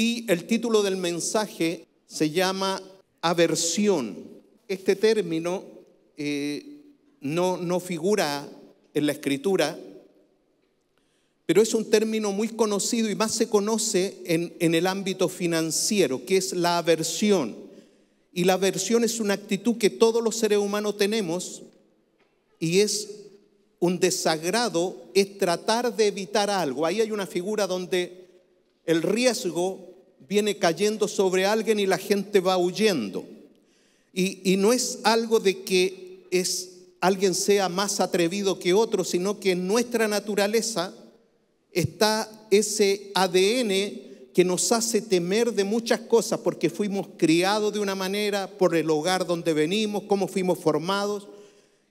Y el título del mensaje se llama aversión. Este término eh, no, no figura en la escritura, pero es un término muy conocido y más se conoce en, en, el ámbito financiero, que es la aversión. Y la aversión es una actitud que todos los seres humanos tenemos y es un desagrado, es tratar de evitar algo. Ahí hay una figura donde el riesgo viene cayendo sobre alguien y la gente va huyendo. Y, no es algo de que es, alguien sea más atrevido que otro, sino que en nuestra naturaleza está ese ADN que nos hace temer de muchas cosas, porque fuimos criados de una manera, por el hogar donde venimos, cómo fuimos formados,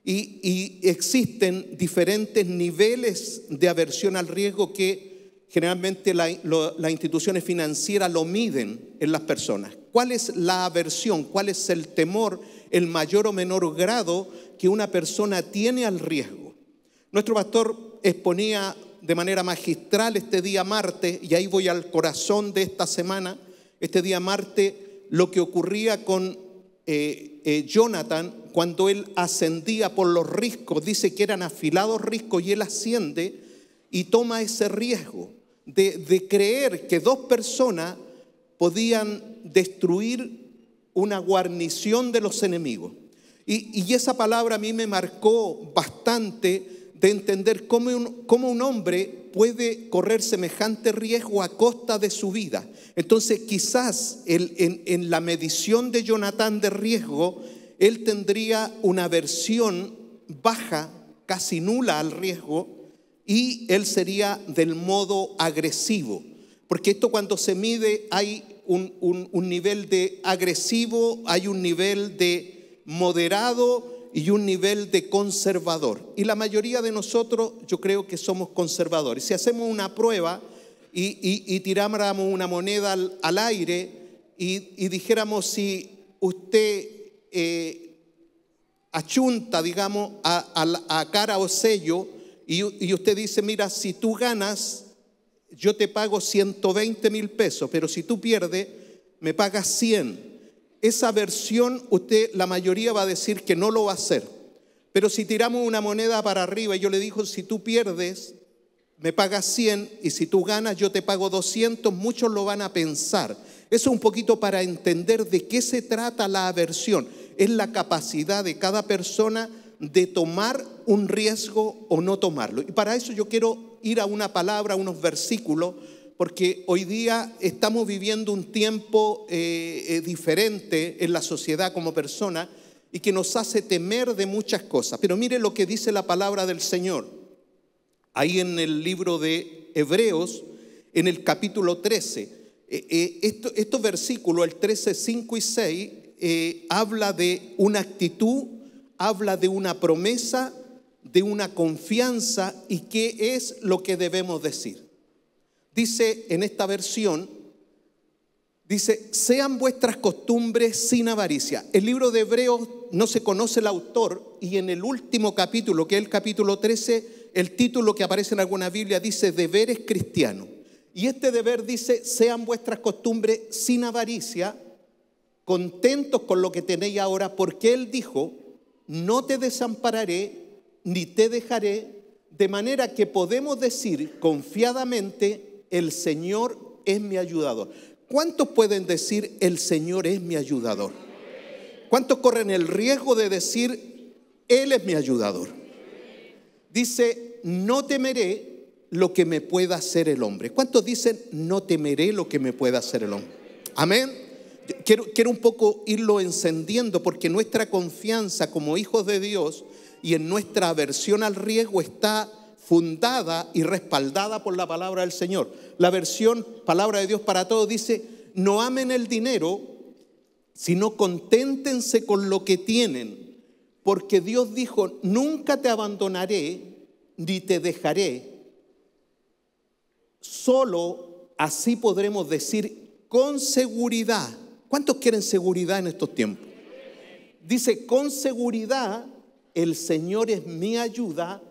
y, y existen diferentes niveles de aversión al riesgo que generalmente las instituciones financieras lo miden en las personas. ¿Cuál es la aversión? ¿Cuál es el temor, el mayor o menor grado que una persona tiene al riesgo? Nuestro pastor exponía de manera magistral este día martes, y ahí voy al corazón de esta semana, este día martes, lo que ocurría con eh, eh, Jonathan cuando él ascendía por los riscos, dice que eran afilados riscos y él asciende y toma ese riesgo de, creer que dos personas podían destruir una guarnición de los enemigos. Y, esa palabra a mí me marcó bastante de entender cómo un, un hombre puede correr semejante riesgo a costa de su vida. Entonces quizás el, en, la medición de Jonathan de riesgo, él tendría una versión baja, casi nula al riesgo, y él sería del modo agresivo, porque esto cuando se mide hay un, nivel de agresivo, hay un nivel de moderado, y un nivel de conservador. Y la mayoría de nosotros yo creo que somos conservadores. Si hacemos una prueba y, y, tiráramos una moneda al, aire y, dijéramos si usted eh, achunta, digamos, a, a cara o sello, y, usted dice, mira, si tú ganas, yo te pago 120 mil pesos, pero si tú pierdes, me pagas 100. Esa versión, usted, la mayoría va a decir que no lo va a hacer. Pero si tiramos una moneda para arriba y yo le digo, si tú pierdes, me pagas 100 y si tú ganas, yo te pago 200, muchos lo van a pensar. Eso es un poquito para entender de qué se trata la aversión. Es la capacidad de cada persona de tomar un riesgo o no tomarlo. Y para eso yo quiero ir a una palabra, a unos versículos, porque hoy día estamos viviendo un tiempo eh, eh, diferente en la sociedad como persona y que nos hace temer de muchas cosas. Pero mire lo que dice la palabra del Señor. Ahí en el libro de Hebreos, en el capítulo 13, eh, esto, estos versículos, el 13, 5 y 6, habla de una actitud habla de una promesa, de una confianza y qué es lo que debemos decir. Dice en esta versión, dice, sean vuestras costumbres sin avaricia. El libro de Hebreos no se conoce el autor y en el último capítulo, que es el capítulo 13, el título que aparece en alguna Biblia dice deberes cristianos. Y este deber dice, sean vuestras costumbres sin avaricia, contentos con lo que tenéis ahora, porque Él dijo, no te desampararé ni te dejaré, de manera que podemos decir confiadamente, el Señor es mi ayudador. ¿Cuántos pueden decir, el Señor es mi ayudador? ¿Cuántos corren el riesgo de decir, Él es mi ayudador? Dice, no temeré lo que me pueda hacer el hombre. ¿Cuántos dicen, no temeré lo que me pueda hacer el hombre? Amén quiero, un poco irlo encendiendo porque nuestra confianza como hijos de Dios y en nuestra aversión al riesgo está fundada y respaldada por la palabra del Señor. La versión Palabra de Dios para Todos dice, no amen el dinero, sino conténtense con lo que tienen, porque Dios dijo, nunca te abandonaré ni te dejaré. Solo así podremos decir con seguridad, ¿Cuántos quieren seguridad en estos tiempos? Dice, con seguridad el Señor es mi ayuda,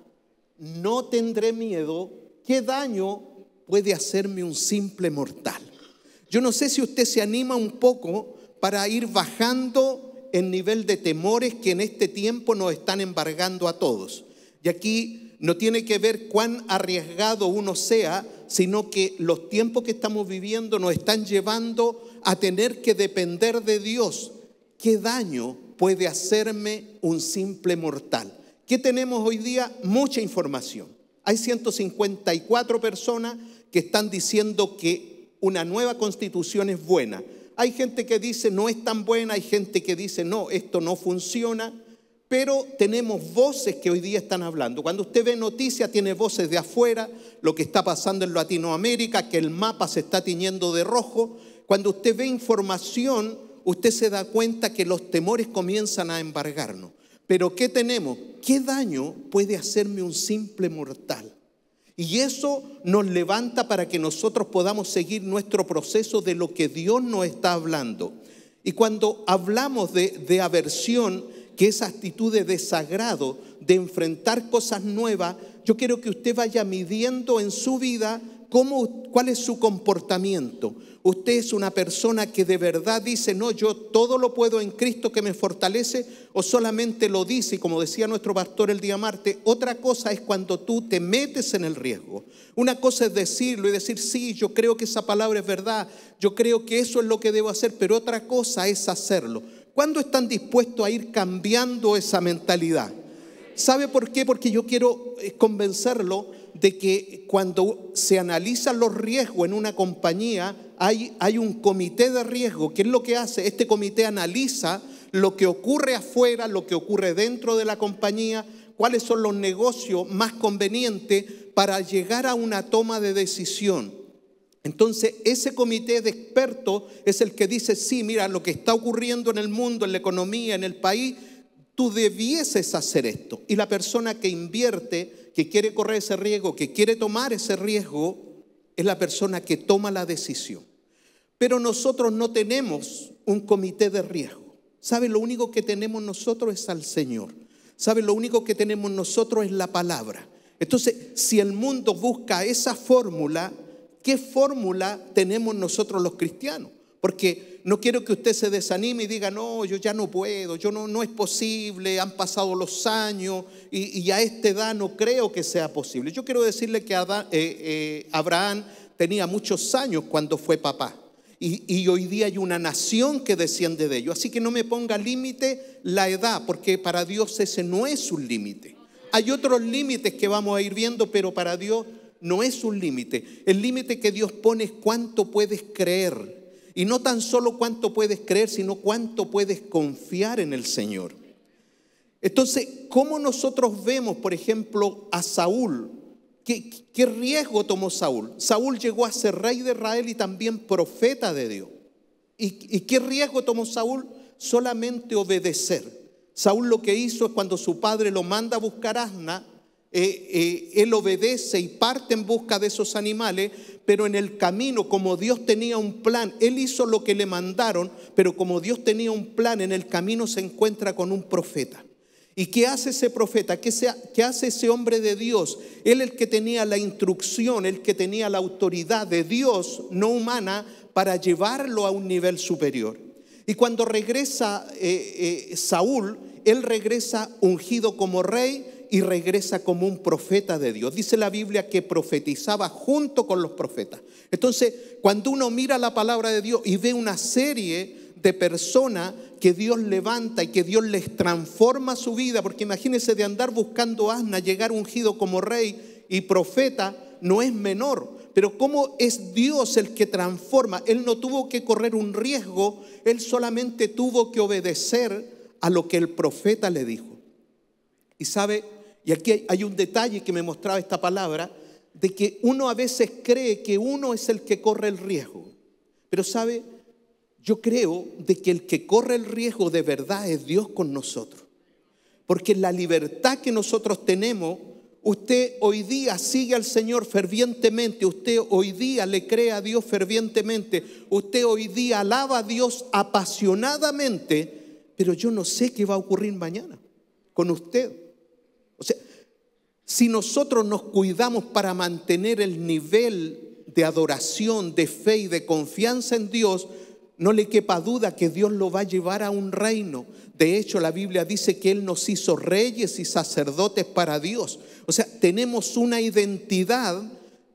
no tendré miedo. ¿Qué daño puede hacerme un simple mortal? Yo no sé si usted se anima un poco para ir bajando el nivel de temores que en este tiempo nos están embargando a todos. Y aquí no tiene que ver cuán arriesgado uno sea, sino que los tiempos que estamos viviendo nos están llevando a tener que depender de Dios, ¿qué daño puede hacerme un simple mortal? ¿Qué tenemos hoy día? Mucha información. Hay 154 personas que están diciendo que una nueva constitución es buena. Hay gente que dice no es tan buena, hay gente que dice no, esto no funciona, pero tenemos voces que hoy día están hablando. Cuando usted ve noticias, tiene voces de afuera, lo que está pasando en Latinoamérica, que el mapa se está tiñendo de rojo, cuando usted ve información, usted se da cuenta que los temores comienzan a embargarnos. Pero ¿qué tenemos? ¿Qué daño puede hacerme un simple mortal? Y eso nos levanta para que nosotros podamos seguir nuestro proceso de lo que Dios nos está hablando. Y cuando hablamos de, aversión, que es actitud de desagrado, de enfrentar cosas nuevas, yo quiero que usted vaya midiendo en su vida cómo, cuál es su comportamiento. Usted es una persona que de verdad dice, no, yo todo lo puedo en Cristo que me fortalece, o solamente lo dice, como decía nuestro pastor el día martes, otra cosa es cuando tú te metes en el riesgo. Una cosa es decirlo y decir, sí, yo creo que esa palabra es verdad, yo creo que eso es lo que debo hacer, pero otra cosa es hacerlo. ¿Cuándo están dispuestos a ir cambiando esa mentalidad? ¿Sabe por qué? Porque yo quiero eh, convencerlo de que cuando se analizan los riesgos en una compañía, hay, hay un comité de riesgo. ¿Qué es lo que hace? Este comité analiza lo que ocurre afuera, lo que ocurre dentro de la compañía, cuáles son los negocios más convenientes para llegar a una toma de decisión. Entonces, ese comité de expertos es el que dice, sí, mira, lo que está ocurriendo en el mundo, en la economía, en el país, tú debieses hacer esto. Y la persona que invierte, que quiere correr ese riesgo, que quiere tomar ese riesgo, es la persona que toma la decisión. Pero nosotros no tenemos un comité de riesgo. ¿Sabe? Lo único que tenemos nosotros es al Señor. ¿Sabe? Lo único que tenemos nosotros es la palabra. Entonces, si el mundo busca esa fórmula, ¿qué fórmula tenemos nosotros los cristianos? Porque no quiero que usted se desanime y diga, no, yo ya no puedo, yo no, no es posible, han pasado los años y, a esta edad no creo que sea posible. Yo quiero decirle que eh, eh, Abraham tenía muchos años cuando fue papá. Y, y, hoy día hay una nación que desciende de ello. Así que no me ponga límite la edad, porque para Dios ese no es un límite. Hay otros límites que vamos a ir viendo, pero para Dios no es un límite. El límite que Dios pone es cuánto puedes creer y no tan solo cuánto puedes creer, sino cuánto puedes confiar en el Señor. Entonces, ¿cómo nosotros vemos, por ejemplo, a Saúl? ¿Qué, riesgo tomó Saúl? Saúl llegó a ser rey de Israel y también profeta de Dios. ¿Y, qué riesgo tomó Saúl? Solamente obedecer. Saúl lo que hizo es cuando su padre lo manda a buscar asna, eh, eh, él obedece y parte en busca de esos animales, pero en el camino, como Dios tenía un plan, él hizo lo que le mandaron, pero como Dios tenía un plan, en el camino se encuentra con un profeta. ¿Y qué hace ese profeta? ¿Qué, hace ese hombre de Dios? Él el que tenía la instrucción, el que tenía la autoridad de Dios, no humana, para llevarlo a un nivel superior. Y cuando regresa eh, eh, Saúl, él regresa ungido como rey, y regresa como un profeta de Dios. Dice la Biblia que profetizaba junto con los profetas. Entonces, cuando uno mira la palabra de Dios y ve una serie de personas que Dios levanta y que Dios les transforma su vida, porque imagínense de andar buscando asna, llegar ungido como rey y profeta, no es menor. Pero cómo es Dios el que transforma. Él no tuvo que correr un riesgo, él solamente tuvo que obedecer a lo que el profeta le dijo. Y sabe, y aquí hay un detalle que me mostraba esta palabra, de que uno a veces cree que uno es el que corre el riesgo. Pero sabe, yo creo de que el que corre el riesgo de verdad es Dios con nosotros. Porque la libertad que nosotros tenemos, usted hoy día sigue al Señor fervientemente, usted hoy día le cree a Dios fervientemente, usted hoy día alaba a Dios apasionadamente, pero yo no sé qué va a ocurrir mañana con usted. O sea, si nosotros nos cuidamos para mantener el nivel de adoración, de fe y de confianza en Dios, no le quepa duda que Dios lo va a llevar a un reino. De hecho, la Biblia dice que Él nos hizo reyes y sacerdotes para Dios. O sea, tenemos una identidad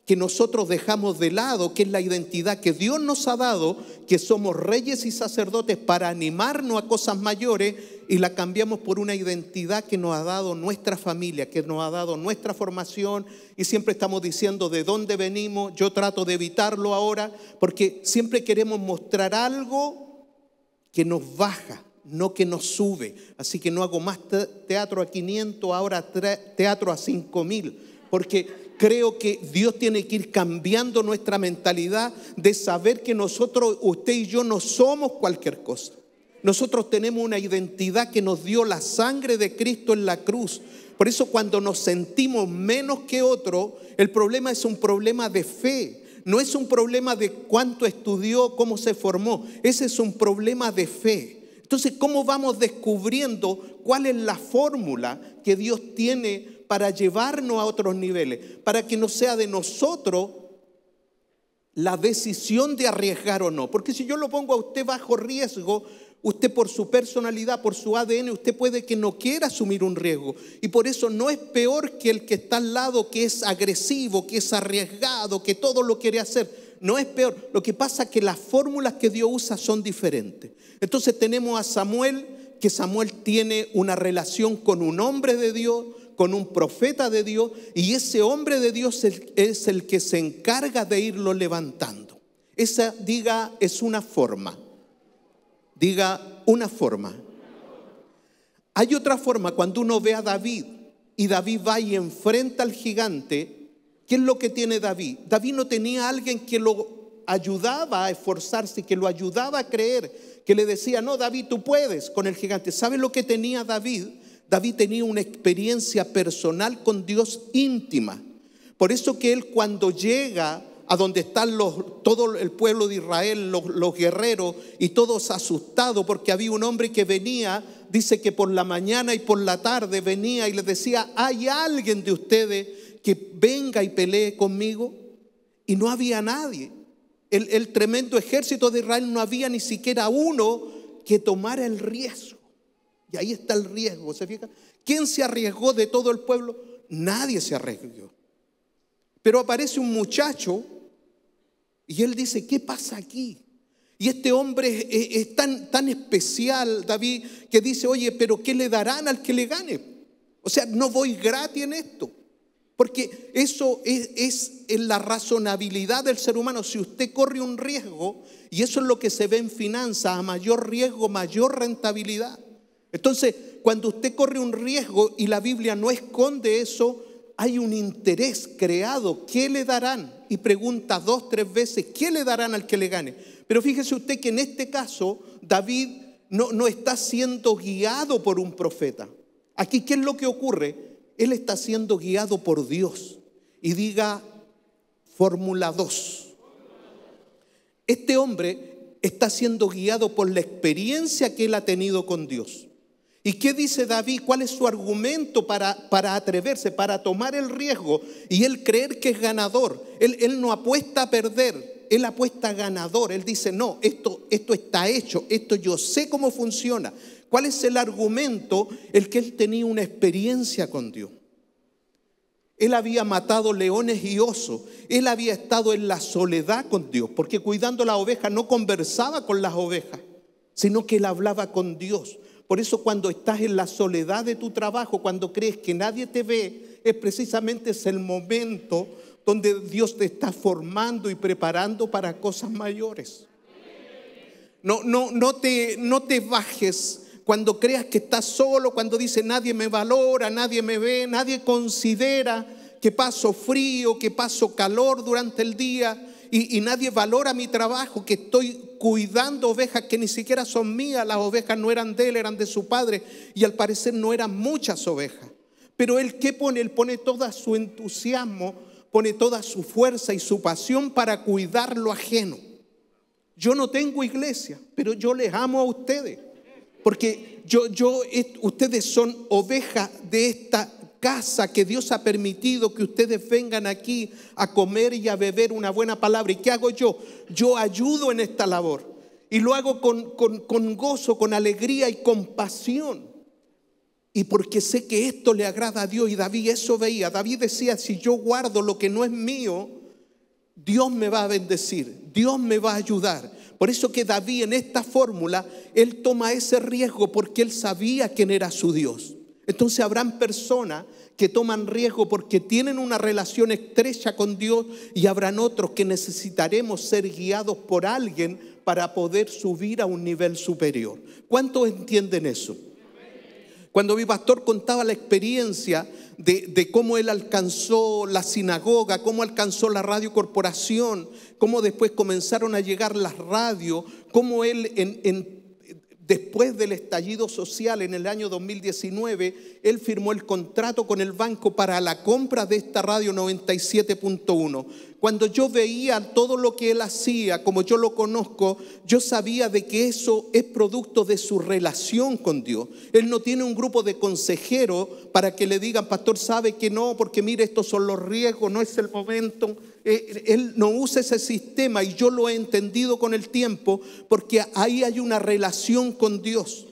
que nosotros dejamos de lado, que es la identidad que Dios nos ha dado, que somos reyes y sacerdotes para animarnos a cosas mayores y la cambiamos por una identidad que nos ha dado nuestra familia, que nos ha dado nuestra formación y siempre estamos diciendo de dónde venimos. Yo trato de evitarlo ahora porque siempre queremos mostrar algo que nos baja, no que nos sube. Así que no hago más teatro a 500, ahora teatro a 5000, porque creo que Dios tiene que ir cambiando nuestra mentalidad de saber que nosotros, usted y yo, no somos cualquier cosa. Nosotros tenemos una identidad que nos dio la sangre de Cristo en la cruz. Por eso cuando nos sentimos menos que otro, el problema es un problema de fe. No es un problema de cuánto estudió, cómo se formó. Ese es un problema de fe. Entonces, ¿cómo vamos descubriendo cuál es la fórmula que Dios tiene para llevarnos a otros niveles? Para que no sea de nosotros la decisión de arriesgar o no. Porque si yo lo pongo a usted bajo riesgo, Usted por su personalidad, por su ADN, usted puede que no quiera asumir un riesgo. Y por eso no es peor que el que está al lado, que es agresivo, que es arriesgado, que todo lo quiere hacer. No es peor. Lo que pasa es que las fórmulas que Dios usa son diferentes. Entonces tenemos a Samuel, que Samuel tiene una relación con un hombre de Dios, con un profeta de Dios, y ese hombre de Dios es el que se encarga de irlo levantando. Esa, diga, es una forma. Diga una forma. Hay otra forma cuando uno ve a David y David va y enfrenta al gigante. ¿Qué es lo que tiene David? David no tenía alguien que lo ayudaba a esforzarse, que lo ayudaba a creer, que le decía, no, David, tú puedes con el gigante. ¿Sabe lo que tenía David? David tenía una experiencia personal con Dios íntima. Por eso que él cuando llega a donde están los, todo el pueblo de Israel, los, guerreros, y todos asustados porque había un hombre que venía, dice que por la mañana y por la tarde venía y les decía, ¿hay alguien de ustedes que venga y pelee conmigo? Y no había nadie. El, el tremendo ejército de Israel no había ni siquiera uno que tomara el riesgo. Y ahí está el riesgo, ¿se fija? ¿Quién se arriesgó de todo el pueblo? Nadie se arriesgó. Pero aparece un muchacho y él dice, ¿qué pasa aquí? Y este hombre es, tan, tan especial, David, que dice, oye, pero ¿qué le darán al que le gane? O sea, no voy gratis en esto. Porque eso es, la razonabilidad del ser humano. Si usted corre un riesgo, y eso es lo que se ve en finanzas, a mayor riesgo, mayor rentabilidad. Entonces, cuando usted corre un riesgo y la Biblia no esconde eso, hay un interés creado. ¿Qué le darán? Y pregunta dos, tres veces, ¿qué le darán al que le gane? Pero fíjese usted que en este caso David no, no está siendo guiado por un profeta. Aquí, ¿qué es lo que ocurre? Él está siendo guiado por Dios. Y diga, Fórmula 2. Este hombre está siendo guiado por la experiencia que él ha tenido con Dios. ¿Y qué dice David? ¿Cuál es su argumento para, para atreverse, para tomar el riesgo y él creer que es ganador? Él, no apuesta a perder, él apuesta a ganador. Él dice, no, esto, esto está hecho, esto yo sé cómo funciona. ¿Cuál es el argumento? El que él tenía una experiencia con Dios. Él había matado leones y osos. Él había estado en la soledad con Dios, porque cuidando la oveja no conversaba con las ovejas, sino que él hablaba con Dios. Por eso cuando estás en la soledad de tu trabajo, cuando crees que nadie te ve, es precisamente es el momento donde Dios te está formando y preparando para cosas mayores. No, no, no, te, no te bajes cuando creas que estás solo, cuando dice nadie me valora, nadie me ve, nadie considera que paso frío, que paso calor durante el día y, nadie valora mi trabajo, que estoy cuidando ovejas que ni siquiera son mías, las ovejas no eran de él, eran de su padre, y al parecer no eran muchas ovejas. Pero él qué pone, él pone todo su entusiasmo, pone toda su fuerza y su pasión para cuidar lo ajeno. Yo no tengo iglesia, pero yo les amo a ustedes, porque yo, yo, ustedes son ovejas de esta casa que Dios ha permitido que ustedes vengan aquí a comer y a beber una buena palabra. ¿Y qué hago yo? Yo ayudo en esta labor y lo hago con, gozo, con alegría y compasión Y porque sé que esto le agrada a Dios y David eso veía. David decía, si yo guardo lo que no es mío, Dios me va a bendecir, Dios me va a ayudar. Por eso que David en esta fórmula, él toma ese riesgo porque él sabía quién era su Dios. Entonces habrán personas que toman riesgo porque tienen una relación estrecha con Dios y habrán otros que necesitaremos ser guiados por alguien para poder subir a un nivel superior. ¿Cuántos entienden eso? Cuando mi pastor contaba la experiencia de, cómo él alcanzó la sinagoga, cómo alcanzó la radio corporación, cómo después comenzaron a llegar las radios, cómo él en Después del estallido social en el año 2019, él firmó el contrato con el banco para la compra de esta radio 97.1. Cuando yo veía todo lo que él hacía, como yo lo conozco, yo sabía de que eso es producto de su relación con Dios. Él no tiene un grupo de consejeros para que le digan, pastor, sabe que no, porque mire, estos son los riesgos, no es el momento. Eh, él no usa ese sistema y yo lo he entendido con el tiempo porque ahí hay una relación con Dios.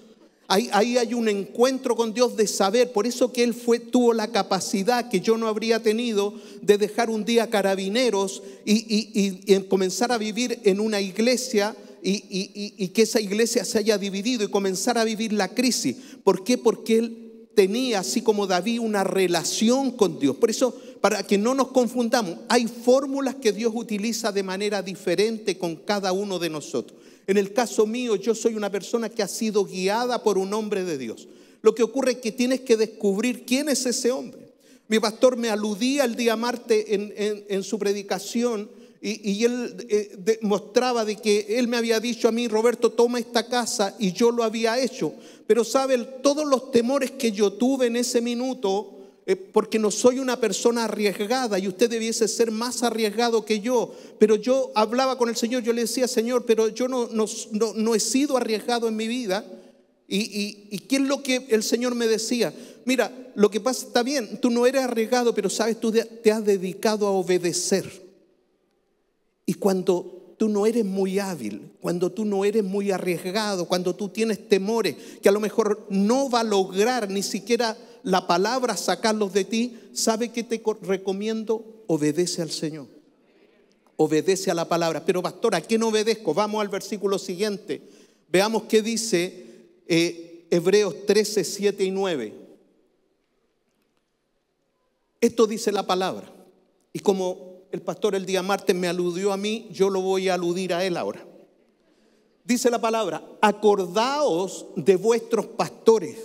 Ahí, hay un encuentro con Dios de saber, por eso que Él tuvo la capacidad que yo no habría tenido de dejar un día carabineros y, y comenzar a vivir en una iglesia y que esa iglesia se haya dividido y comenzar a vivir la crisis. ¿Por qué? Porque Él tenía, así como David, una relación con Dios. Por eso para que no nos confundamos, hay fórmulas que Dios utiliza de manera diferente con cada uno de nosotros. En el caso mío, yo soy una persona que ha sido guiada por un hombre de Dios. Lo que ocurre es que tienes que descubrir quién es ese hombre. Mi pastor me aludía el día martes en, su predicación y, él eh, mostraba de que él me había dicho a mí, Roberto, toma esta casa y yo lo había hecho. Pero sabe, todos los temores que yo tuve en ese minuto, eh, porque no soy una persona arriesgada y usted debiese ser más arriesgado que yo. Pero yo hablaba con el Señor, yo le decía, Señor, pero yo no, he sido arriesgado en mi vida. Y, ¿Y qué es lo que el Señor me decía? Mira, lo que pasa está bien, tú no eres arriesgado, pero sabes, tú te has dedicado a obedecer. Y cuando tú no eres muy hábil, cuando tú no eres muy arriesgado, cuando tú tienes temores que a lo mejor no va a lograr ni siquiera la palabra, sacarlos de ti, ¿sabe que te recomiendo? Obedece al Señor. Obedece a la palabra. Pero pastor, ¿a quién obedezco? Vamos al versículo siguiente. Veamos qué dice eh, Hebreos 13, 7 y 9. Esto dice la palabra. Y como el pastor el día martes me aludió a mí, yo lo voy a aludir a él ahora. Dice la palabra, acordaos de vuestros pastores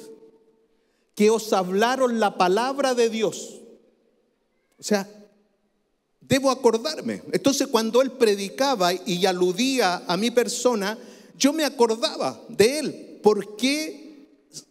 que os hablaron la palabra de Dios. O sea, debo acordarme. Entonces cuando él predicaba y aludía a mi persona, yo me acordaba de él. ¿Por qué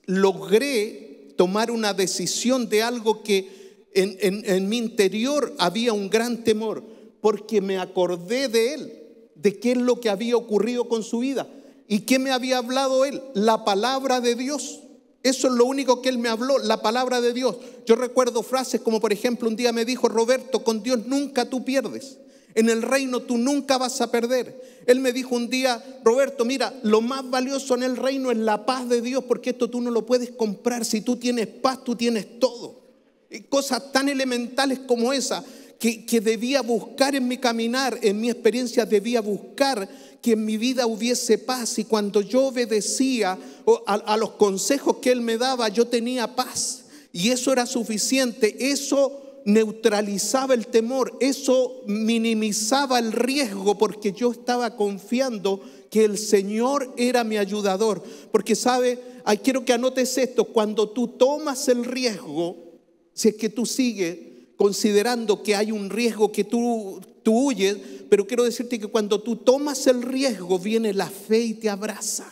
logré tomar una decisión de algo que en, en mi interior había un gran temor? Porque me acordé de él, de qué es lo que había ocurrido con su vida. ¿Y qué me había hablado él? La palabra de Dios. Eso es lo único que él me habló, la palabra de Dios. Yo recuerdo frases como, por ejemplo, un día me dijo, Roberto, con Dios nunca tú pierdes. En el reino tú nunca vas a perder. Él me dijo un día, Roberto, mira, lo más valioso en el reino es la paz de Dios, porque esto tú no lo puedes comprar. Si tú tienes paz, tú tienes todo. Y cosas tan elementales como esa, que, que debía buscar en mi caminar, en mi experiencia debía buscar que en mi vida hubiese paz y cuando yo obedecía a, los consejos que él me daba, yo tenía paz y eso era suficiente. Eso neutralizaba el temor, eso minimizaba el riesgo porque yo estaba confiando que el Señor era mi ayudador. Porque sabe, quiero que anotes esto, cuando tú tomas el riesgo, si es que tú sigues considerando que hay un riesgo que tú tú huyes, pero quiero decirte que cuando tú tomas el riesgo viene la fe y te abraza.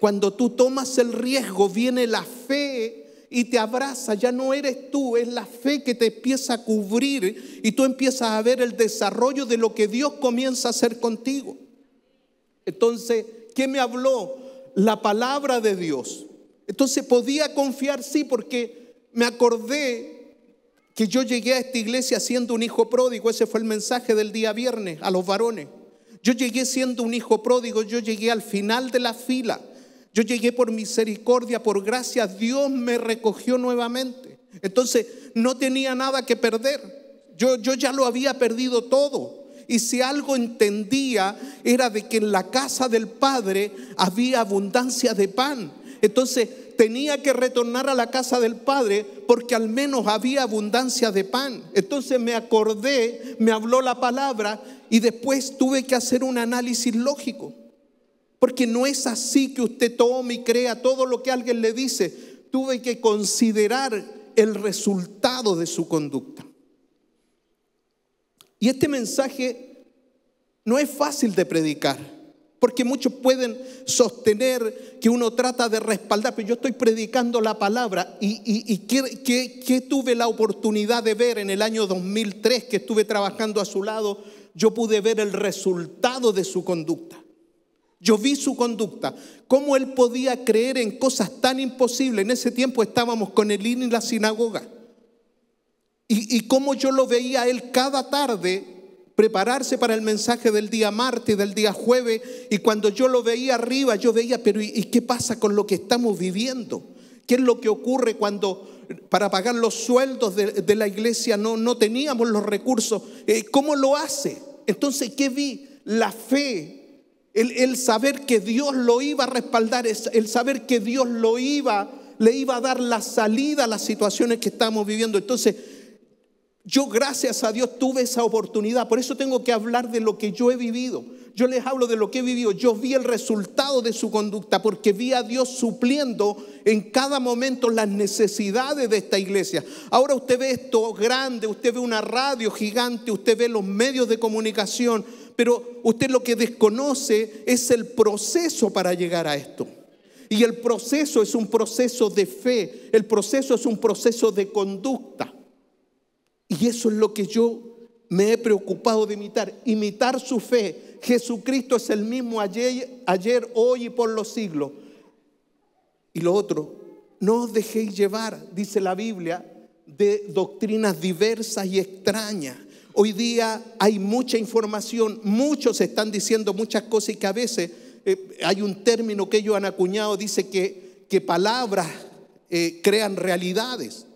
Cuando tú tomas el riesgo viene la fe y te abraza, ya no eres tú, es la fe que te empieza a cubrir y tú empiezas a ver el desarrollo de lo que Dios comienza a hacer contigo. Entonces, ¿qué me habló? La palabra de Dios. Entonces podía confiar, sí, porque me acordé que yo llegué a esta iglesia siendo un hijo pródigo, ese fue el mensaje del día viernes a los varones. Yo llegué siendo un hijo pródigo, yo llegué al final de la fila, yo llegué por misericordia, por gracia, Dios me recogió nuevamente. Entonces no tenía nada que perder, yo, yo ya lo había perdido todo. Y si algo entendía era de que en la casa del Padre había abundancia de pan entonces tenía que retornar a la casa del Padre porque al menos había abundancia de pan. Entonces me acordé, me habló la palabra y después tuve que hacer un análisis lógico. Porque no es así que usted tome y crea todo lo que alguien le dice. Tuve que considerar el resultado de su conducta. Y este mensaje no es fácil de predicar. Porque muchos pueden sostener que uno trata de respaldar, pero yo estoy predicando la palabra y, y, que, tuve la oportunidad de ver en el año 2003 que estuve trabajando a su lado, yo pude ver el resultado de su conducta. Yo vi su conducta, cómo él podía creer en cosas tan imposibles. En ese tiempo estábamos con el IN en la sinagoga. Y, y cómo yo lo veía a él cada tarde prepararse para el mensaje del día martes, del día jueves, y cuando yo lo veía arriba, yo veía, pero ¿y, qué pasa con lo que estamos viviendo? ¿Qué es lo que ocurre cuando para pagar los sueldos de, la iglesia no, no, teníamos los recursos? Eh, ¿Cómo lo hace? Entonces, ¿qué vi? La fe, el, saber que Dios lo iba a respaldar, el saber que Dios lo iba, le iba a dar la salida a las situaciones que estamos viviendo. Entonces, yo gracias a Dios tuve esa oportunidad, por eso tengo que hablar de lo que yo he vivido. Yo les hablo de lo que he vivido, yo vi el resultado de su conducta porque vi a Dios supliendo en cada momento las necesidades de esta iglesia. Ahora usted ve esto grande, usted ve una radio gigante, usted ve los medios de comunicación, pero usted lo que desconoce es el proceso para llegar a esto. Y el proceso es un proceso de fe, el proceso es un proceso de conducta. Y eso es lo que yo me he preocupado de imitar, imitar su fe. Jesucristo es el mismo ayer, hoy y por los siglos. Y lo otro, no os dejéis llevar, dice la Biblia, de doctrinas diversas y extrañas. Hoy día hay mucha información, muchos están diciendo muchas cosas y que a veces eh, hay un término que ellos han acuñado, dice que, que palabras eh, crean realidades.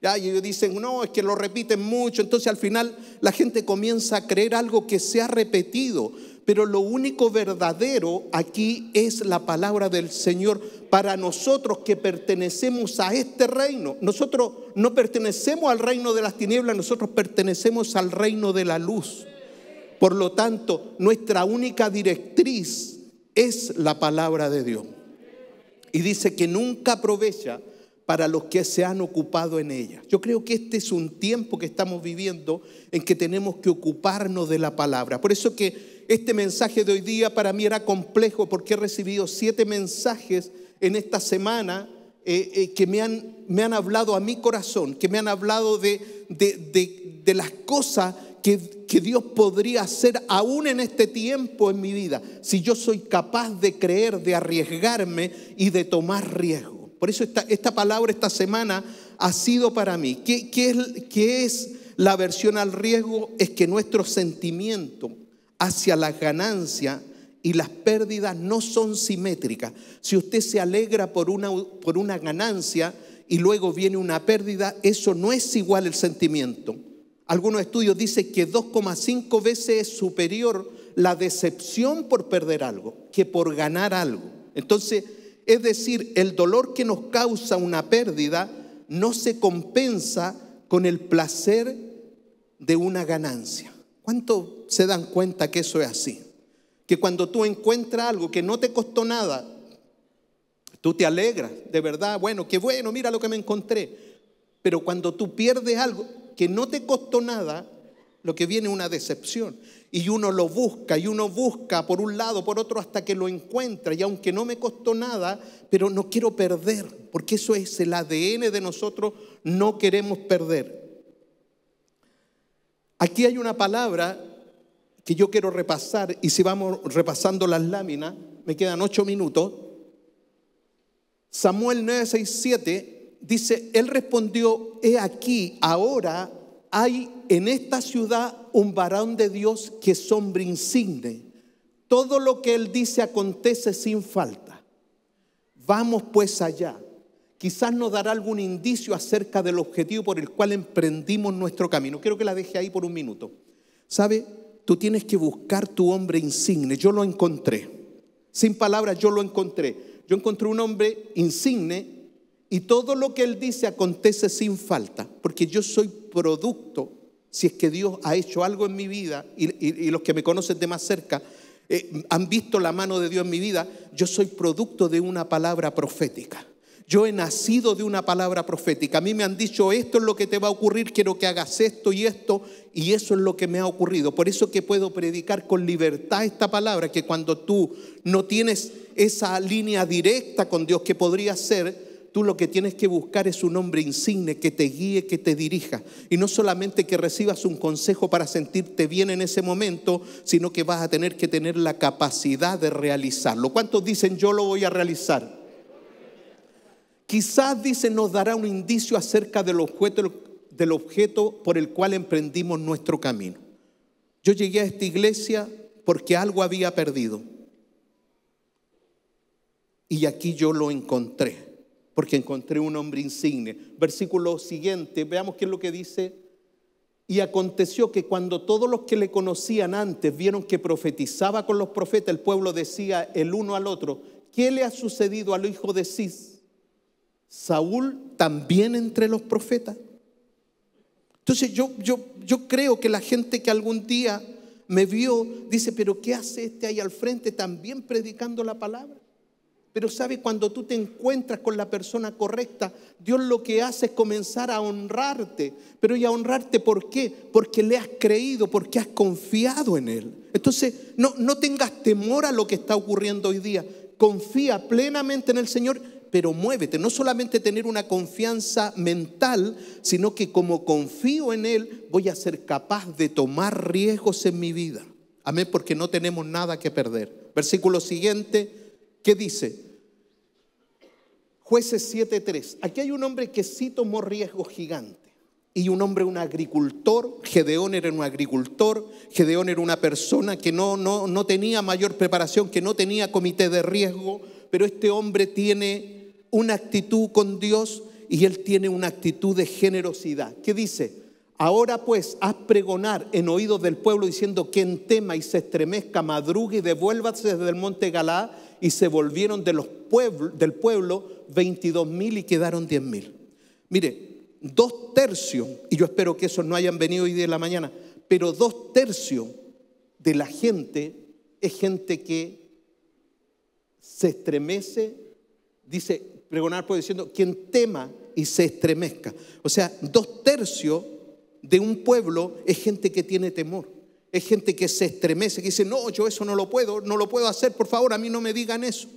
Ya, ah, y ellos dicen, no, es que lo repiten mucho. Entonces al final la gente comienza a creer algo que se ha repetido. Pero lo único verdadero aquí es la palabra del Señor para nosotros que pertenecemos a este reino. Nosotros no pertenecemos al reino de las tinieblas, nosotros pertenecemos al reino de la luz. Por lo tanto, nuestra única directriz es la palabra de Dios. Y dice que nunca aprovecha para los que se han ocupado en ella. Yo creo que este es un tiempo que estamos viviendo en que tenemos que ocuparnos de la palabra. Por eso que este mensaje de hoy día para mí era complejo porque he recibido siete mensajes en esta semana eh, eh, que me han, me han hablado a mi corazón, que me han hablado de, de, las cosas que, que Dios podría hacer aún en este tiempo en mi vida, si yo soy capaz de creer, de arriesgarme y de tomar riesgo. Por eso esta, palabra esta semana ha sido para mí. ¿Qué, es, es la versión al riesgo? Es que nuestro sentimiento hacia la ganancia y las pérdidas no son simétricas. Si usted se alegra por una, por una ganancia y luego viene una pérdida, eso no es igual el sentimiento. Algunos estudios dicen que 2,5 veces es superior la decepción por perder algo que por ganar algo. Entonces, es decir, el dolor que nos causa una pérdida no se compensa con el placer de una ganancia. ¿Cuánto se dan cuenta que eso es así? Que cuando tú encuentras algo que no te costó nada, tú te alegras, de verdad, bueno, qué bueno, mira lo que me encontré. Pero cuando tú pierdes algo que no te costó nada, lo que viene una decepción. Y uno lo busca, y uno busca por un lado, por otro, hasta que lo encuentra. Y aunque no me costó nada, pero no quiero perder, porque eso es el ADN de nosotros, no queremos perder. Aquí hay una palabra que yo quiero repasar, y si vamos repasando las láminas, me quedan ocho minutos. Samuel 967 dice, él respondió, he aquí, ahora hay en esta ciudad un varón de Dios que es hombre insigne. Todo lo que él dice acontece sin falta. Vamos pues allá. Quizás nos dará algún indicio acerca del objetivo por el cual emprendimos nuestro camino. Quiero que la deje ahí por un minuto. ¿Sabe? Tú tienes que buscar tu hombre insigne. Yo lo encontré. Sin palabras, yo lo encontré. Yo encontré un hombre insigne y todo lo que Él dice acontece sin falta, porque yo soy producto, si es que Dios ha hecho algo en mi vida, y, los que me conocen de más cerca eh, han visto la mano de Dios en mi vida, yo soy producto de una palabra profética. Yo he nacido de una palabra profética. A mí me han dicho, esto es lo que te va a ocurrir, quiero que hagas esto y esto, y eso es lo que me ha ocurrido. Por eso que puedo predicar con libertad esta palabra, que cuando tú no tienes esa línea directa con Dios que podría ser, tú lo que tienes que buscar es un hombre insigne que te guíe, que te dirija. Y no solamente que recibas un consejo para sentirte bien en ese momento, sino que vas a tener que tener la capacidad de realizarlo. ¿Cuántos dicen yo lo voy a realizar? Quizás, dicen nos dará un indicio acerca del objeto por el cual emprendimos nuestro camino. Yo llegué a esta iglesia porque algo había perdido. Y aquí yo lo encontré porque encontré un hombre insigne. Versículo siguiente, veamos qué es lo que dice. Y aconteció que cuando todos los que le conocían antes vieron que profetizaba con los profetas, el pueblo decía el uno al otro, ¿qué le ha sucedido al hijo de Cis? Saúl también entre los profetas. Entonces yo, yo, yo creo que la gente que algún día me vio dice, pero ¿qué hace este ahí al frente también predicando la palabra? Pero sabe, cuando tú te encuentras con la persona correcta, Dios lo que hace es comenzar a honrarte. Pero ¿y a honrarte por qué? Porque le has creído, porque has confiado en Él. Entonces, no, no tengas temor a lo que está ocurriendo hoy día. Confía plenamente en el Señor, pero muévete. No solamente tener una confianza mental, sino que como confío en Él, voy a ser capaz de tomar riesgos en mi vida. Amén, porque no tenemos nada que perder. Versículo siguiente ¿Qué dice? Jueces 7.3. Aquí hay un hombre que sí tomó riesgo gigante. y un hombre, un agricultor. Gedeón era un agricultor. Gedeón era una persona que no, no, no tenía mayor preparación, que no tenía comité de riesgo, pero este hombre tiene una actitud con Dios y él tiene una actitud de generosidad. ¿Qué dice? Ahora pues haz pregonar en oídos del pueblo diciendo quien tema y se estremezca, madrugue y devuélvase desde el monte Galá y se volvieron de los del pueblo 22 mil y quedaron 10 mil. Mire, dos tercios, y yo espero que esos no hayan venido hoy de la mañana, pero dos tercios de la gente es gente que se estremece, dice pregonar pues diciendo, quien tema y se estremezca. O sea, dos tercios de un pueblo es gente que tiene temor es gente que se estremece, que dice, no, yo eso no lo puedo, no lo puedo hacer, por favor, a mí no me digan eso.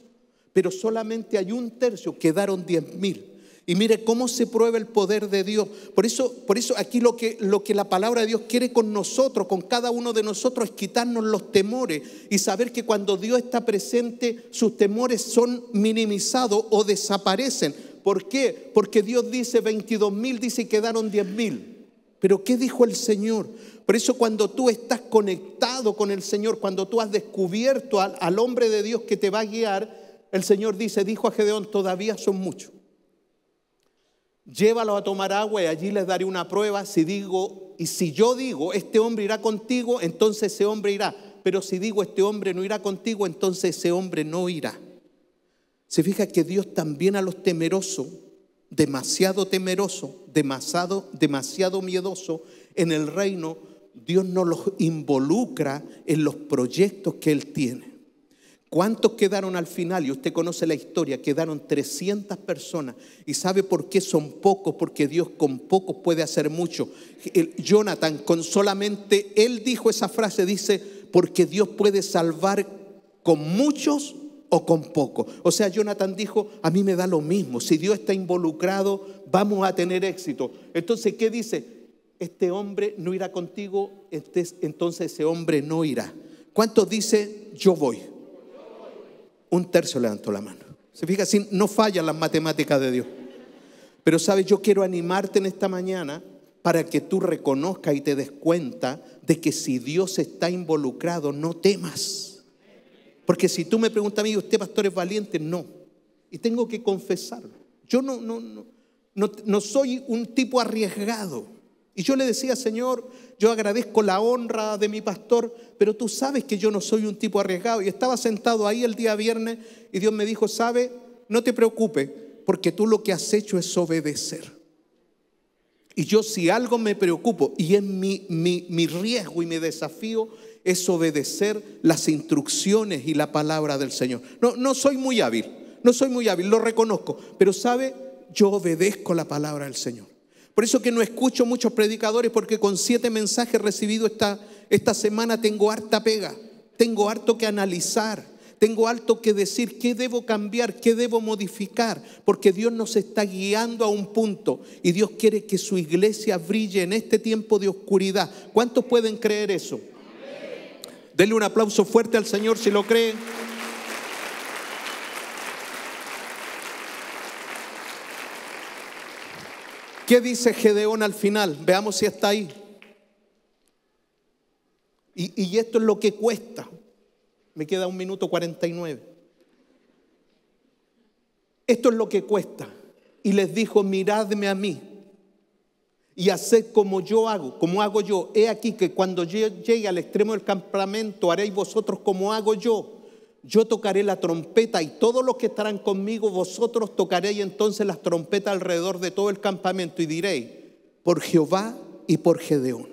Pero solamente hay un tercio, quedaron diez mil. Y mire cómo se prueba el poder de Dios. Por eso, por eso aquí lo que, lo que la palabra de Dios quiere con nosotros, con cada uno de nosotros, es quitarnos los temores y saber que cuando Dios está presente, sus temores son minimizados o desaparecen. ¿Por qué? Porque Dios dice 22 mil, dice y quedaron 10 mil. Pero ¿qué dijo el Señor? Por eso cuando tú estás conectado con el Señor, cuando tú has descubierto al, hombre de Dios que te va a guiar, el Señor dice, dijo a Gedeón, todavía son muchos. Llévalos a tomar agua y allí les daré una prueba. Si digo, y si yo digo, este hombre irá contigo, entonces ese hombre irá. Pero si digo, este hombre no irá contigo, entonces ese hombre no irá. Se fija que Dios también a los temerosos, demasiado temeroso, demasiado, demasiado miedoso en el reino, Dios no los involucra en los proyectos que Él tiene. ¿Cuántos quedaron al final? Y usted conoce la historia, quedaron 300 personas. ¿Y sabe por qué son pocos? Porque Dios con pocos puede hacer mucho. Jonathan, con solamente él dijo esa frase, dice, porque Dios puede salvar con muchos o con pocos. O sea, Jonathan dijo, a mí me da lo mismo, si Dios está involucrado, vamos a tener éxito. Entonces, ¿qué dice? este hombre no irá contigo, entonces ese hombre no irá. ¿Cuántos dice yo voy? Un tercio levantó la mano. Se fija, si no fallan las matemáticas de Dios. Pero sabes, yo quiero animarte en esta mañana para que tú reconozcas y te des cuenta de que si Dios está involucrado, no temas. Porque si tú me preguntas a mí, ¿usted pastor es valiente? No. Y tengo que confesarlo. Yo no, no, no, no soy un tipo arriesgado. Y yo le decía, Señor, yo agradezco la honra de mi pastor, pero tú sabes que yo no soy un tipo arriesgado. Y estaba sentado ahí el día viernes y Dios me dijo, sabe, no te preocupes, porque tú lo que has hecho es obedecer. Y yo si algo me preocupo, y es mi, mi, mi riesgo y mi desafío, es obedecer las instrucciones y la palabra del Señor. No, no soy muy hábil, no soy muy hábil, lo reconozco, pero sabe, yo obedezco la palabra del Señor. Por eso que no escucho muchos predicadores, porque con siete mensajes recibidos esta, esta semana tengo harta pega, tengo harto que analizar, tengo harto que decir qué debo cambiar, qué debo modificar, porque Dios nos está guiando a un punto y Dios quiere que su iglesia brille en este tiempo de oscuridad. ¿Cuántos pueden creer eso? Denle un aplauso fuerte al Señor si lo creen. ¿Qué dice Gedeón al final? Veamos si está ahí. Y, esto es lo que cuesta. Me queda un minuto 49. Esto es lo que cuesta. Y les dijo, miradme a mí y haced como yo hago, como hago yo. He aquí que cuando yo llegue al extremo del campamento haréis vosotros como hago yo yo tocaré la trompeta y todos los que estarán conmigo, vosotros tocaréis entonces las trompetas alrededor de todo el campamento y diréis, por Jehová y por Gedeón.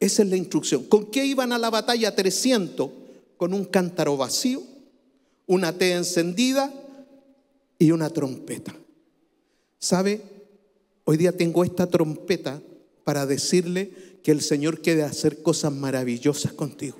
Esa es la instrucción. ¿Con qué iban a la batalla 300? Con un cántaro vacío, una tea encendida y una trompeta. ¿Sabe? Hoy día tengo esta trompeta para decirle que el Señor quiere hacer cosas maravillosas contigo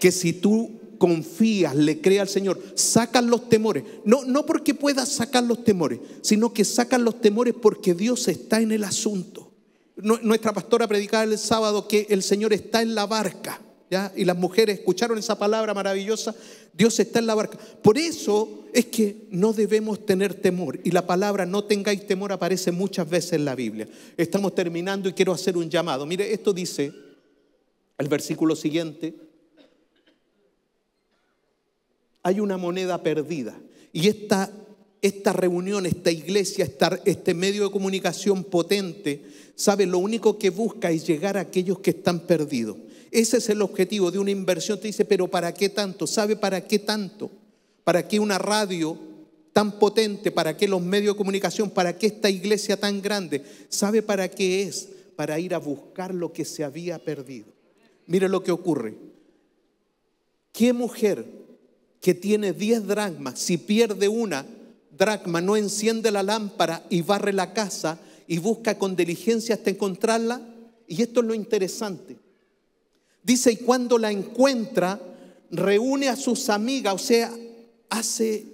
que si tú confías, le crees al Señor, sacan los temores. No, no porque puedas sacar los temores, sino que sacan los temores porque Dios está en el asunto. Nuestra pastora predicaba el sábado que el Señor está en la barca. ¿ya? Y las mujeres escucharon esa palabra maravillosa. Dios está en la barca. Por eso es que no debemos tener temor. Y la palabra no tengáis temor aparece muchas veces en la Biblia. Estamos terminando y quiero hacer un llamado. Mire, esto dice el versículo siguiente hay una moneda perdida. Y esta, esta reunión, esta iglesia, este medio de comunicación potente, sabe, lo único que busca es llegar a aquellos que están perdidos. Ese es el objetivo de una inversión. Te dice, pero ¿para qué tanto? ¿Sabe para qué tanto? ¿Para qué una radio tan potente? ¿Para qué los medios de comunicación? ¿Para qué esta iglesia tan grande? ¿Sabe para qué es? Para ir a buscar lo que se había perdido. Mire lo que ocurre. ¿Qué mujer que tiene 10 dracmas, si pierde una dracma, no enciende la lámpara y barre la casa y busca con diligencia hasta encontrarla? Y esto es lo interesante. Dice, y cuando la encuentra, reúne a sus amigas, o sea, hace,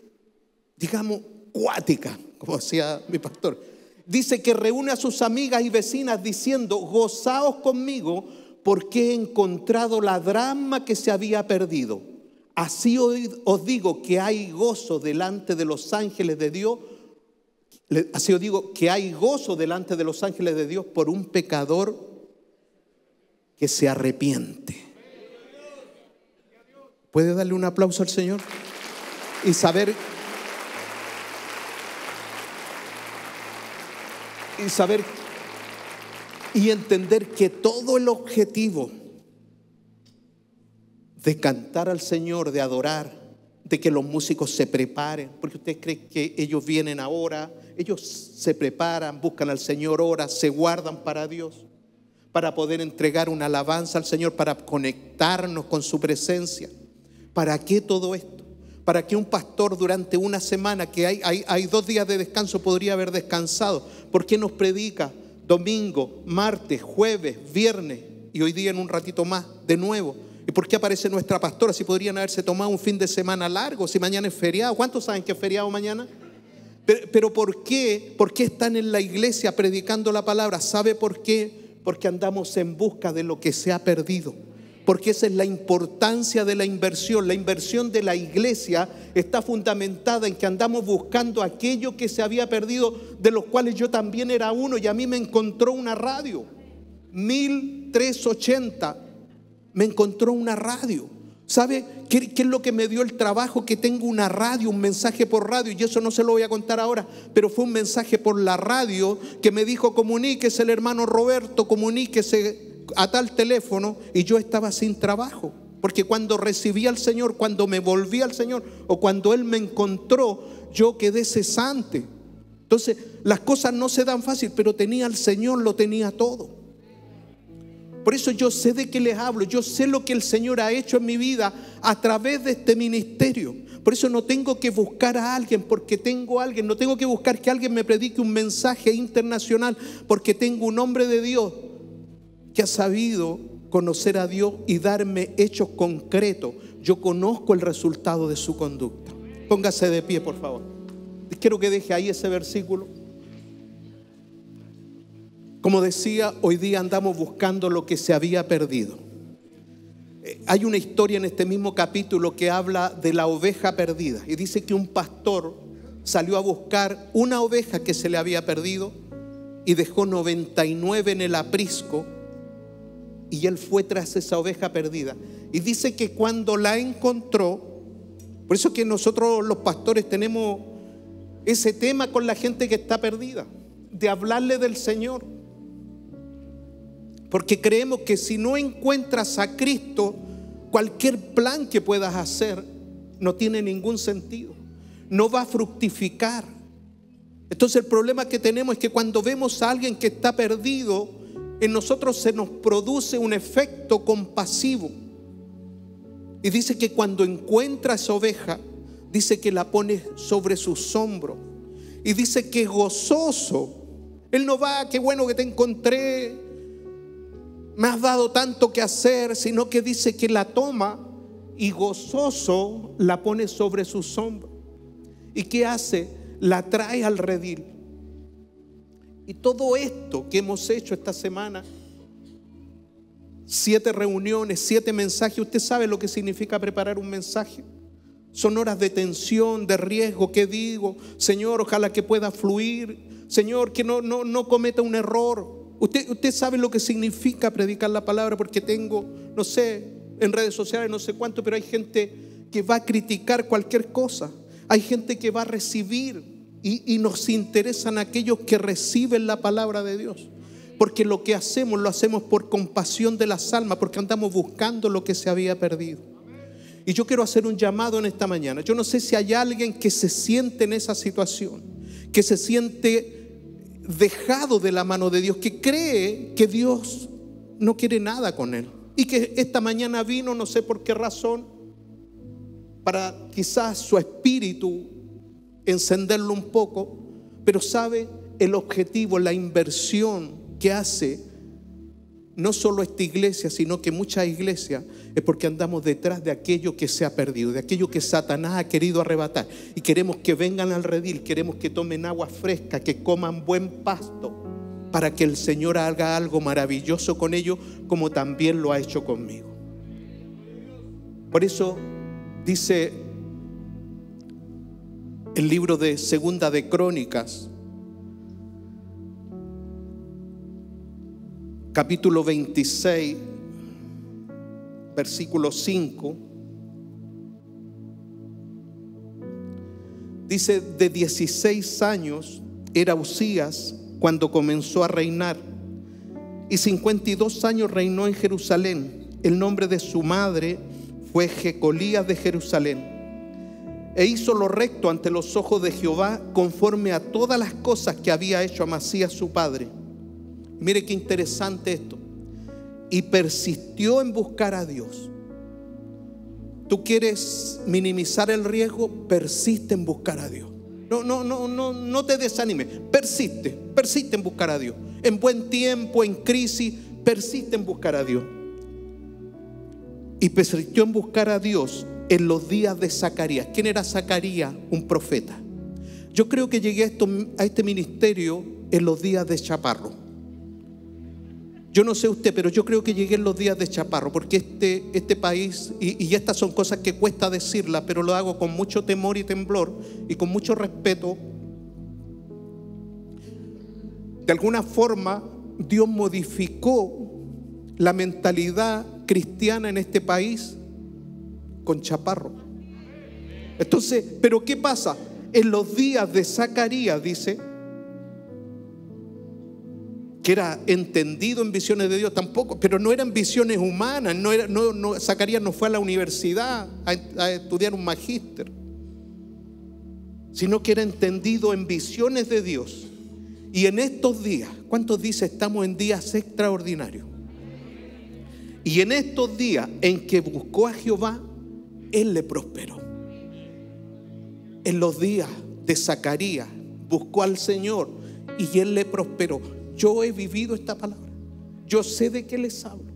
digamos, cuática, como decía mi pastor. Dice que reúne a sus amigas y vecinas diciendo, gozaos conmigo porque he encontrado la dracma que se había perdido. Así os digo que hay gozo delante de los ángeles de Dios. Así os digo que hay gozo delante de los ángeles de Dios por un pecador que se arrepiente. ¿Puede darle un aplauso al Señor? Y saber y saber y entender que todo el objetivo de cantar al Señor, de adorar, de que los músicos se preparen, porque ustedes creen que ellos vienen ahora, ellos se preparan, buscan al Señor, ahora se guardan para Dios, para poder entregar una alabanza al Señor, para conectarnos con su presencia. ¿Para qué todo esto? Para que un pastor durante una semana, que hay, hay, hay dos días de descanso, podría haber descansado. ¿Por qué nos predica domingo, martes, jueves, viernes y hoy día en un ratito más, de nuevo? ¿Y por qué aparece nuestra pastora si podrían haberse tomado un fin de semana largo, si mañana es feriado? ¿Cuántos saben que es feriado mañana? Pero, ¿por qué? ¿Por qué están en la iglesia predicando la palabra? ¿Sabe por qué? Porque andamos en busca de lo que se ha perdido porque esa es la importancia de la inversión. La inversión de la iglesia está fundamentada en que andamos buscando aquello que se había perdido, de los cuales yo también era uno y a mí me encontró una radio. 1380 me encontró una radio. ¿Sabe ¿Qué, es lo que me dio el trabajo? Que tengo una radio, un mensaje por radio, y eso no se lo voy a contar ahora, pero fue un mensaje por la radio que me dijo, comuníquese el hermano Roberto, comuníquese a tal teléfono, y yo estaba sin trabajo. Porque cuando recibí al Señor, cuando me volví al Señor, o cuando Él me encontró, yo quedé cesante. Entonces, las cosas no se dan fácil, pero tenía al Señor, lo tenía todo. Por eso yo sé de qué les hablo, yo sé lo que el Señor ha hecho en mi vida a través de este ministerio. Por eso no tengo que buscar a alguien porque tengo a alguien, no tengo que buscar que alguien me predique un mensaje internacional porque tengo un hombre de Dios que ha sabido conocer a Dios y darme hechos concretos. Yo conozco el resultado de su conducta. Póngase de pie, por favor. Quiero que deje ahí ese versículo. Como decía, hoy día andamos buscando lo que se había perdido. Eh, hay una historia en este mismo capítulo que habla de la oveja perdida y dice que un pastor salió a buscar una oveja que se le había perdido y dejó 99 en el aprisco y él fue tras esa oveja perdida. Y dice que cuando la encontró, por eso que nosotros los pastores tenemos ese tema con la gente que está perdida, de hablarle del Señor porque creemos que si no encuentras a Cristo, cualquier plan que puedas hacer no tiene ningún sentido. No va a fructificar. Entonces el problema que tenemos es que cuando vemos a alguien que está perdido, en nosotros se nos produce un efecto compasivo. Y dice que cuando encuentra a esa oveja, dice que la pone sobre sus hombros. Y dice que es gozoso. Él no va, qué bueno que te encontré, me has dado tanto que hacer, sino que dice que la toma y gozoso la pone sobre su sombra ¿Y qué hace? La trae al redil. Y todo esto que hemos hecho esta semana, siete reuniones, siete mensajes, usted sabe lo que significa preparar un mensaje. Son horas de tensión, de riesgo. ¿Qué digo? Señor, ojalá que pueda fluir. Señor, que no, no, no cometa un error. Usted, usted sabe lo que significa predicar la palabra porque tengo, no sé, en redes sociales no sé cuánto, pero hay gente que va a criticar cualquier cosa. Hay gente que va a recibir y, y nos interesan aquellos que reciben la palabra de Dios. Porque lo que hacemos lo hacemos por compasión de las almas, porque andamos buscando lo que se había perdido. Y yo quiero hacer un llamado en esta mañana. Yo no sé si hay alguien que se siente en esa situación, que se siente dejado de la mano de Dios, que cree que Dios no quiere nada con él y que esta mañana vino, no sé por qué razón, para quizás su espíritu encenderlo un poco, pero sabe el objetivo, la inversión que hace no solo esta iglesia, sino que muchas iglesias es porque andamos detrás de aquello que se ha perdido, de aquello que Satanás ha querido arrebatar. Y queremos que vengan al redil, queremos que tomen agua fresca, que coman buen pasto, para que el Señor haga algo maravilloso con ellos, como también lo ha hecho conmigo. Por eso dice el libro de Segunda de Crónicas, capítulo 26 versículo 5, dice, de 16 años era Usías cuando comenzó a reinar, y 52 años reinó en Jerusalén. El nombre de su madre fue Jecolías de Jerusalén. E hizo lo recto ante los ojos de Jehová conforme a todas las cosas que había hecho Amasías su padre. Mire qué interesante esto y persistió en buscar a Dios. Tú quieres minimizar el riesgo, persiste en buscar a Dios. No, no, no, no, no te desanimes. Persiste, persiste en buscar a Dios. En buen tiempo, en crisis, persiste en buscar a Dios. Y persistió en buscar a Dios en los días de Zacarías. ¿Quién era Zacarías? Un profeta. Yo creo que llegué a este ministerio en los días de Chaparro. Yo no sé usted, pero yo creo que llegué en los días de Chaparro, porque este, este país, y, y estas son cosas que cuesta decirlas, pero lo hago con mucho temor y temblor y con mucho respeto. De alguna forma, Dios modificó la mentalidad cristiana en este país con Chaparro. Entonces, ¿pero qué pasa? En los días de Zacarías, dice, que era entendido en visiones de Dios tampoco, pero no eran visiones humanas, no era, no, no, Zacarías no fue a la universidad a, estudiar un magíster, sino que era entendido en visiones de Dios. Y en estos días, ¿cuántos dice estamos en días extraordinarios? Y en estos días en que buscó a Jehová, Él le prosperó. En los días de Zacarías, buscó al Señor y Él le prosperó. Yo he vivido esta palabra. Yo sé de qué les hablo.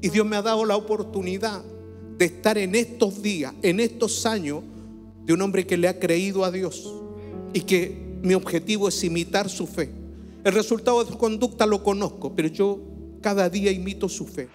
Y Dios me ha dado la oportunidad de estar en estos días, en estos años, de un hombre que le ha creído a Dios y que mi objetivo es imitar su fe. El resultado de su conducta lo conozco, pero yo cada día imito su fe.